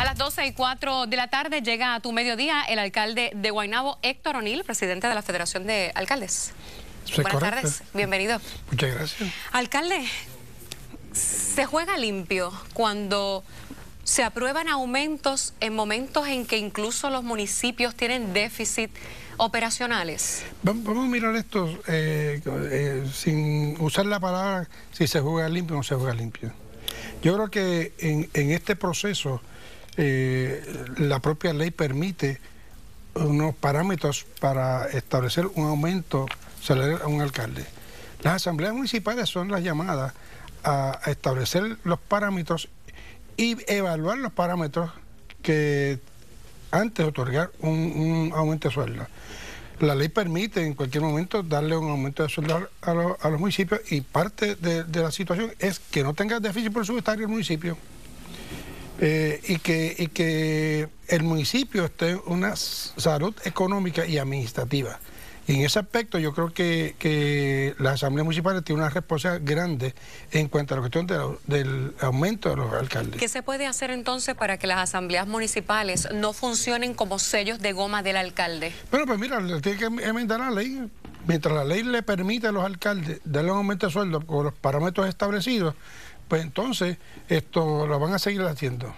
A las 12 y 4 de la tarde llega a tu mediodía el alcalde de Guaynabo, Héctor O'Neill, presidente de la Federación de Alcaldes. Buenas tardes, bienvenido. Muchas gracias. Alcalde, se juega limpio cuando se aprueban aumentos en momentos en que incluso los municipios tienen déficit operacionales. Vamos a mirar esto eh, eh, sin usar la palabra si se juega limpio o no se juega limpio. Yo creo que en, en este proceso eh, la propia ley permite unos parámetros para establecer un aumento salarial a un alcalde. Las asambleas municipales son las llamadas a, establecer los parámetros y evaluar los parámetros que antes de otorgar un, aumento de sueldo. La ley permite en cualquier momento darle un aumento de sueldo a, los municipios y parte de, de, la situación es que no tenga déficit presupuestario el municipio. Eh, y, que, y que el municipio esté en una salud económica y administrativa. Y en ese aspecto yo creo que, que las asambleas municipales tienen una respuesta grande en cuanto a la cuestión del aumento de los alcaldes. ¿Qué se puede hacer entonces para que las asambleas municipales no funcionen como sellos de goma del alcalde? Bueno, pues mira, tiene que enmendar la ley. Mientras la ley le permite a los alcaldes darle un aumento de sueldo con los parámetros establecidos, pues entonces esto lo van a seguir haciendo.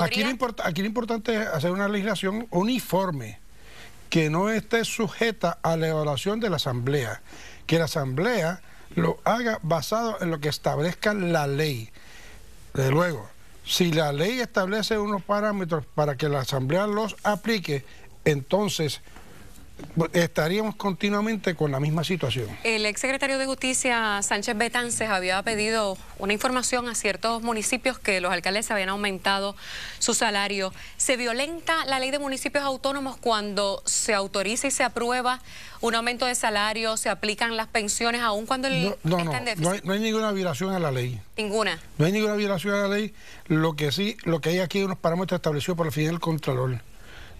aquí lo importante es hacer una legislación uniforme que no esté sujeta a la evaluación de la Asamblea, que la Asamblea lo haga basado en lo que establezca la ley. Desde luego, si la ley establece unos parámetros para que la Asamblea los aplique, entonces estaríamos continuamente con la misma situación. El exsecretario de Justicia Sánchez Betances había pedido una información a ciertos municipios que los alcaldes habían aumentado su salario. ¿Se violenta la ley de municipios autónomos cuando se autoriza y se aprueba un aumento de salario, se aplican las pensiones aún cuando el no, no, No hay, no hay, ninguna violación a la ley. Ninguna. No hay ninguna violación a la ley. Lo que sí, lo que hay aquí es unos parámetros establecidos por el del control.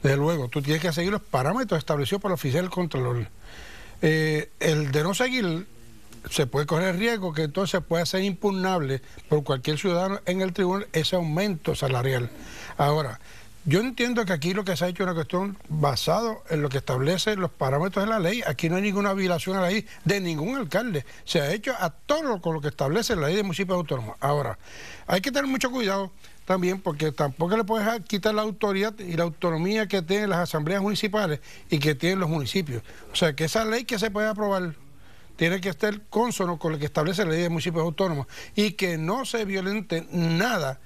Desde luego, tú tienes que seguir los parámetros establecidos por el oficial del control. Eh, el de no seguir, se puede correr el riesgo que entonces pueda ser impugnable por cualquier ciudadano en el tribunal ese aumento salarial. Ahora, yo entiendo que aquí lo que se ha hecho es una cuestión basada en lo que establecen los parámetros de la ley. Aquí no hay ninguna violación a la ley de ningún alcalde. Se ha hecho a todo lo, con lo que establece la ley de municipios autónomos. Ahora, hay que tener mucho cuidado también, porque tampoco le puedes quitar la autoridad y la autonomía que tienen las asambleas municipales y que tienen los municipios. O sea, que esa ley que se puede aprobar tiene que estar consono con lo que establece la ley de municipios autónomos y que no se violente nada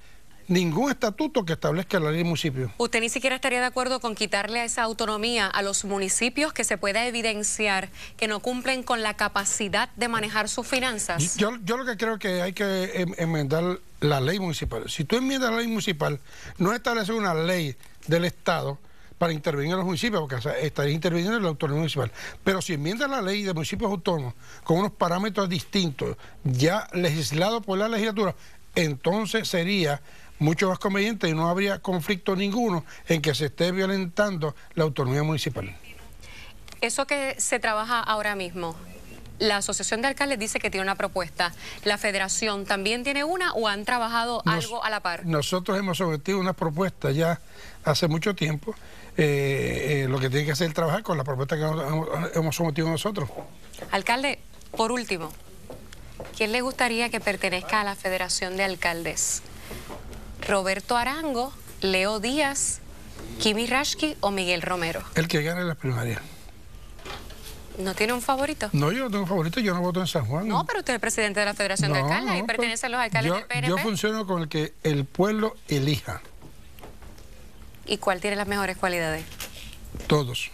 ningún estatuto que establezca la ley de municipios. ¿Usted ni siquiera estaría de acuerdo con quitarle esa autonomía a los municipios que se pueda evidenciar que no cumplen con la capacidad de manejar sus finanzas? Yo, yo lo que creo que hay que em, enmendar la ley municipal. Si tú enmiendas la ley municipal, no estableces una ley del Estado para intervenir en los municipios, porque o interviniendo en la autonomía municipal. Pero si enmiendas la ley de municipios autónomos con unos parámetros distintos, ya legislados por la legislatura, entonces sería mucho más conveniente y no habría conflicto ninguno en que se esté violentando la autonomía municipal. Eso que se trabaja ahora mismo, la Asociación de Alcaldes dice que tiene una propuesta. ¿La Federación también tiene una o han trabajado algo a la par? Nosotros hemos sometido una propuesta ya hace mucho tiempo. Eh, eh, lo que tiene que hacer es trabajar con la propuesta que hemos sometido nosotros. Alcalde, por último, ¿quién le gustaría que pertenezca a la Federación de Alcaldes? ¿Roberto Arango, Leo Díaz, Kimi Rashki o Miguel Romero? El que gane las primarias. ¿No tiene un favorito? No, yo no tengo un favorito, yo no voto en San Juan. No, pero usted es presidente de la Federación de Alcaldes y pues, pertenece a los alcaldes yo, del Yo funciono con el que el pueblo elija. ¿Y cuál tiene las mejores cualidades? Todos.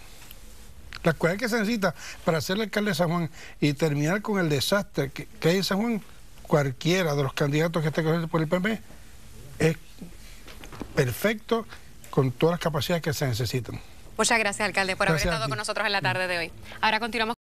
Las cualidades que se necesita para ser el alcalde de San Juan y terminar con el desastre que, hay en San Juan, cualquiera de los candidatos que esté corriendo por el PNP es perfecto con todas las capacidades que se necesitan. Pues muchas gracias, alcalde, por haber estado con nosotros en la tarde de hoy. Ahora